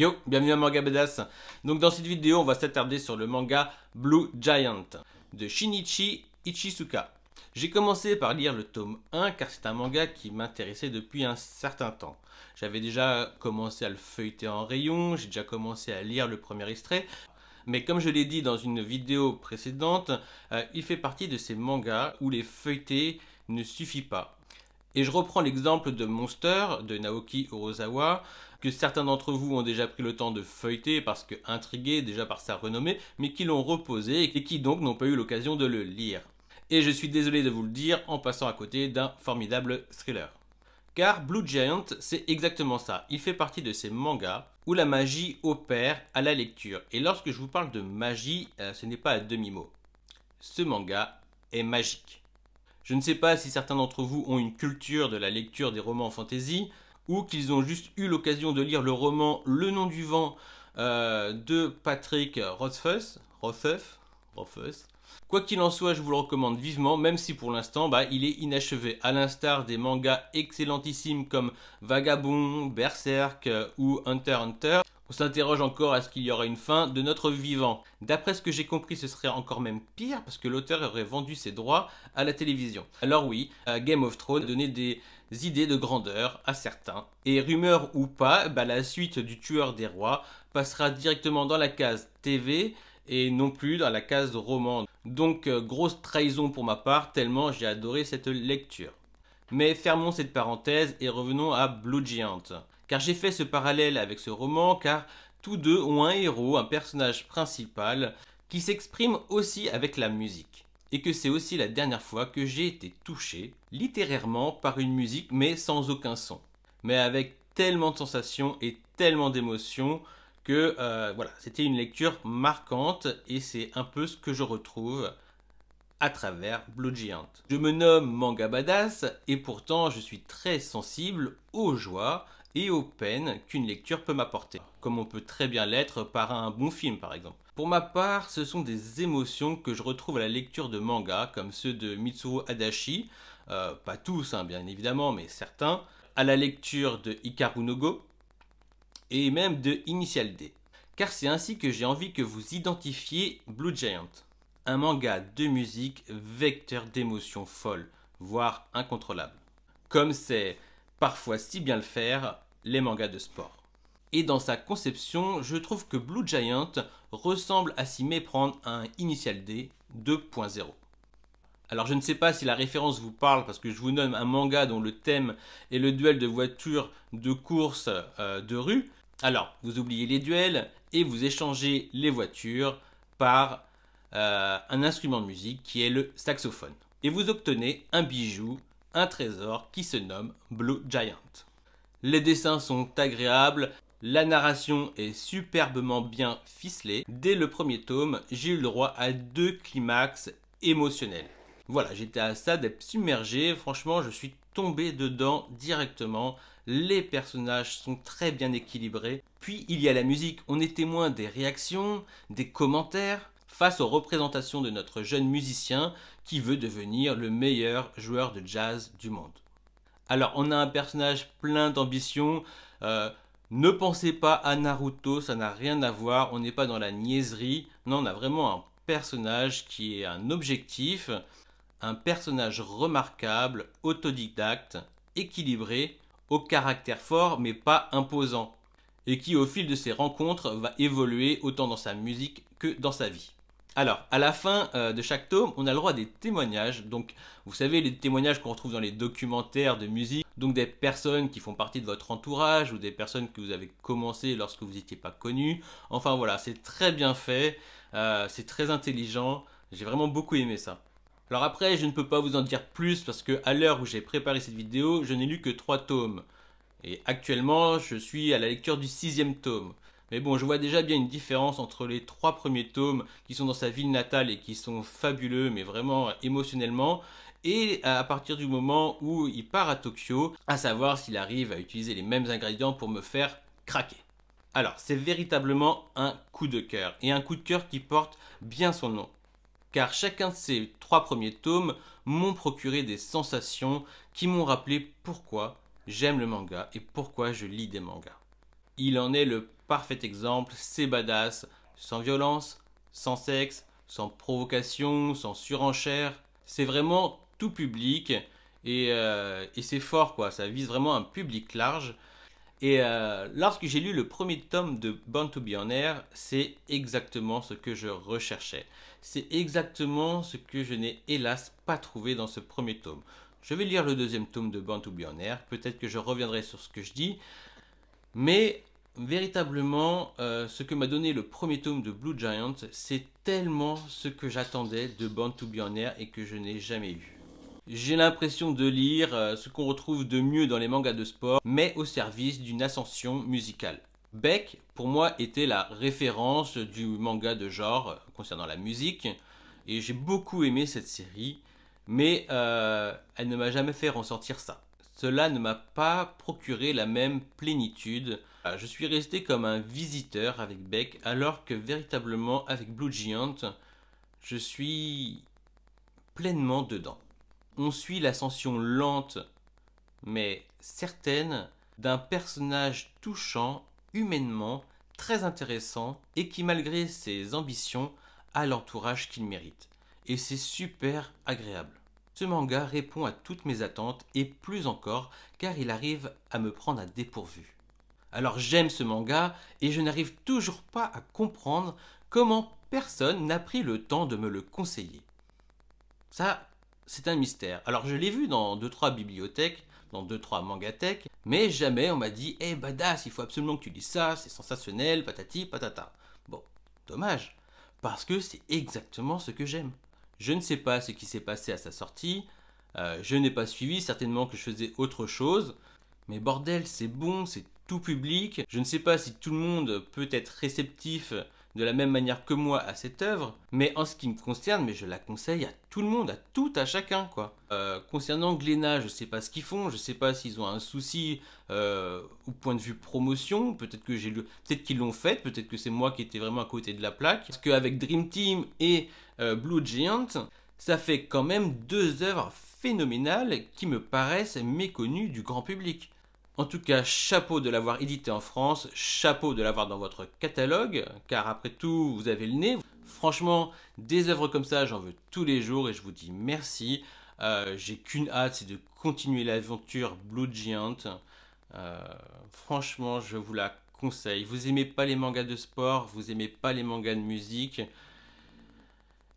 Yo, bienvenue à Manga Badass. Donc dans cette vidéo, on va s'attarder sur le manga Blue Giant de Shinichi Ichisuka. J'ai commencé par lire le tome 1 car c'est un manga qui m'intéressait depuis un certain temps. J'avais déjà commencé à le feuilleter en rayon, j'ai déjà commencé à lire le premier extrait, mais comme je l'ai dit dans une vidéo précédente, euh, il fait partie de ces mangas où les feuilletés ne suffit pas. Et je reprends l'exemple de Monster de Naoki Urasawa, que certains d'entre vous ont déjà pris le temps de feuilleter parce que intrigués déjà par sa renommée, mais qui l'ont reposé et qui donc n'ont pas eu l'occasion de le lire. Et je suis désolé de vous le dire en passant à côté d'un formidable thriller. Car Blue Giant, c'est exactement ça. Il fait partie de ces mangas où la magie opère à la lecture. Et lorsque je vous parle de magie, euh, ce n'est pas à demi-mot. Ce manga est magique. Je ne sais pas si certains d'entre vous ont une culture de la lecture des romans en fantasy, ou qu'ils ont juste eu l'occasion de lire le roman Le nom du vent euh, de Patrick Rothfuss. Rothfuss, Quoi qu'il en soit, je vous le recommande vivement, même si pour l'instant, bah, il est inachevé, à l'instar des mangas excellentissimes comme Vagabond, Berserk euh, ou Hunter Hunter. On s'interroge encore à ce qu'il y aura une fin de notre vivant. D'après ce que j'ai compris, ce serait encore même pire parce que l'auteur aurait vendu ses droits à la télévision. Alors oui, Game of Thrones a donné des idées de grandeur à certains. Et rumeur ou pas, bah, la suite du tueur des rois passera directement dans la case TV et non plus dans la case roman. Donc euh, grosse trahison pour ma part, tellement j'ai adoré cette lecture. Mais fermons cette parenthèse et revenons à Blue Giant car j'ai fait ce parallèle avec ce roman, car tous deux ont un héros, un personnage principal, qui s'exprime aussi avec la musique. Et que c'est aussi la dernière fois que j'ai été touché, littérairement, par une musique, mais sans aucun son. Mais avec tellement de sensations et tellement d'émotions que euh, voilà, c'était une lecture marquante et c'est un peu ce que je retrouve à travers Blue Giant. Je me nomme Manga Badass et pourtant je suis très sensible aux joies, et aux peines qu'une lecture peut m'apporter, comme on peut très bien l'être par un bon film par exemple. Pour ma part, ce sont des émotions que je retrouve à la lecture de mangas, comme ceux de Mitsuo Adachi, euh, pas tous hein, bien évidemment, mais certains, à la lecture de Hikaru no Go, et même de Initial D. Car c'est ainsi que j'ai envie que vous identifiez Blue Giant. Un manga de musique vecteur d'émotions folles, voire incontrôlables. Comme c'est parfois si bien le faire, les mangas de sport. Et dans sa conception, je trouve que Blue Giant ressemble à s'y méprendre à un Initial D 2.0. Alors je ne sais pas si la référence vous parle parce que je vous nomme un manga dont le thème est le duel de voitures, de course, euh, de rue. Alors vous oubliez les duels et vous échangez les voitures par euh, un instrument de musique qui est le saxophone. Et vous obtenez un bijou un trésor qui se nomme Blue Giant. Les dessins sont agréables, la narration est superbement bien ficelée. Dès le premier tome, j'ai eu le droit à deux climax émotionnels. Voilà, j'étais à ça d'être submergé, franchement je suis tombé dedans directement, les personnages sont très bien équilibrés, puis il y a la musique, on est témoin des réactions, des commentaires, face aux représentations de notre jeune musicien qui veut devenir le meilleur joueur de jazz du monde. Alors on a un personnage plein d'ambition. Euh, ne pensez pas à Naruto, ça n'a rien à voir, on n'est pas dans la niaiserie. Non, on a vraiment un personnage qui est un objectif, un personnage remarquable, autodidacte, équilibré, au caractère fort mais pas imposant, et qui au fil de ses rencontres va évoluer autant dans sa musique que dans sa vie. Alors, à la fin euh, de chaque tome, on a le droit à des témoignages. Donc, vous savez, les témoignages qu'on retrouve dans les documentaires de musique, donc des personnes qui font partie de votre entourage ou des personnes que vous avez commencé lorsque vous n'étiez pas connu. Enfin voilà, c'est très bien fait, euh, c'est très intelligent. J'ai vraiment beaucoup aimé ça. Alors après, je ne peux pas vous en dire plus parce que à l'heure où j'ai préparé cette vidéo, je n'ai lu que trois tomes. Et actuellement, je suis à la lecture du sixième tome. Mais bon, je vois déjà bien une différence entre les trois premiers tomes qui sont dans sa ville natale et qui sont fabuleux, mais vraiment euh, émotionnellement, et euh, à partir du moment où il part à Tokyo, à savoir s'il arrive à utiliser les mêmes ingrédients pour me faire craquer. Alors, c'est véritablement un coup de cœur, et un coup de cœur qui porte bien son nom. Car chacun de ces trois premiers tomes m'ont procuré des sensations qui m'ont rappelé pourquoi j'aime le manga et pourquoi je lis des mangas. Il en est le parfait exemple, c'est badass, sans violence, sans sexe, sans provocation, sans surenchère. C'est vraiment tout public et, euh, c'est fort quoi, ça vise vraiment un public large. Et euh, lorsque j'ai lu le premier tome de Born to Be On Air, c'est exactement ce que je recherchais. C'est exactement ce que je n'ai hélas pas trouvé dans ce premier tome. Je vais lire le deuxième tome de Born to Be On Air, peut-être que je reviendrai sur ce que je dis. Mais véritablement, euh, ce que m'a donné le premier tome de Blue Giant, c'est tellement ce que j'attendais de Band to Be on Air et que je n'ai jamais eu. J'ai l'impression de lire euh, ce qu'on retrouve de mieux dans les mangas de sport, mais au service d'une ascension musicale. Beck, pour moi, était la référence du manga de genre euh, concernant la musique, et j'ai beaucoup aimé cette série, mais elle ne m'a jamais fait ressortir ça. Cela ne m'a pas procuré la même plénitude. Ah, je suis resté comme un visiteur avec Beck, alors que véritablement avec Blue Giant, je suis pleinement dedans. On suit l'ascension lente, mais certaine, d'un personnage touchant, humainement, très intéressant, et qui malgré ses ambitions a l'entourage qu'il mérite. Et c'est super agréable. Ce manga répond à toutes mes attentes et plus encore car il arrive à me prendre à dépourvu. Alors j'aime ce manga et je n'arrive toujours pas à comprendre comment personne n'a pris le temps de me le conseiller. Ça, c'est un mystère. Alors je l'ai vu dans 2-3 bibliothèques, dans 2-3 mangathèques, mais jamais on m'a dit Eh badass, il faut absolument que tu lis ça, c'est sensationnel, patati patata. Bon, dommage, parce que c'est exactement ce que j'aime. Je ne sais pas ce qui s'est passé à sa sortie. Euh, je n'ai pas suivi, certainement que je faisais autre chose. Mais bordel, c'est bon, c'est tout public. Je ne sais pas si tout le monde peut être réceptif de la même manière que moi à cette œuvre, mais en ce qui me concerne, mais je la conseille à tout le monde, à tout, à chacun, quoi. Euh, concernant Glénat, je ne sais pas ce qu'ils font, je ne sais pas s'ils ont un souci euh, au point de vue promotion, peut-être que j'ai peut-être qu'ils l'ont fait, peut-être que c'est moi qui étais vraiment à côté de la plaque, parce qu'avec Dream Team et euh, Blue Giant, ça fait quand même deux œuvres phénoménales qui me paraissent méconnues du grand public. En tout cas, chapeau de l'avoir édité en France, chapeau de l'avoir dans votre catalogue, car après tout, vous avez le nez. Franchement, des œuvres comme ça, j'en veux tous les jours et je vous dis merci. Euh, j'ai qu'une hâte, c'est de continuer l'aventure Blue Giant. Euh, franchement, je vous la conseille. Vous aimez pas les mangas de sport, vous aimez pas les mangas de musique,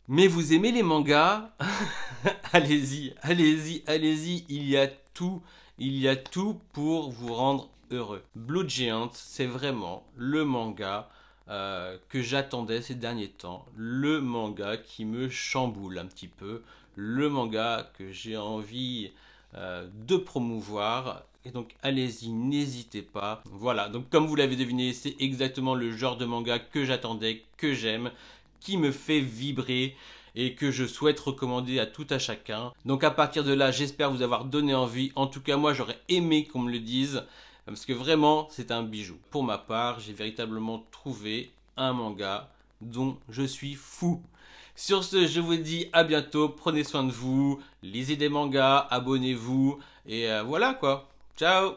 mais vous aimez les mangas. allez-y, allez-y, allez-y, il y a tout il y a tout pour vous rendre heureux. Blue Giant, c'est vraiment le manga euh, que j'attendais ces derniers temps, le manga qui me chamboule un petit peu, le manga que j'ai envie euh, de promouvoir. Et donc allez-y, n'hésitez pas. Voilà, donc comme vous l'avez deviné, c'est exactement le genre de manga que j'attendais, que j'aime, qui me fait vibrer et que je souhaite recommander à tout à chacun. Donc à partir de là, j'espère vous avoir donné envie. En tout cas, moi, j'aurais aimé qu'on me le dise parce que vraiment, c'est un bijou. Pour ma part, j'ai véritablement trouvé un manga dont je suis fou. Sur ce, je vous dis à bientôt, prenez soin de vous, lisez des mangas, abonnez-vous, et euh, voilà quoi. Ciao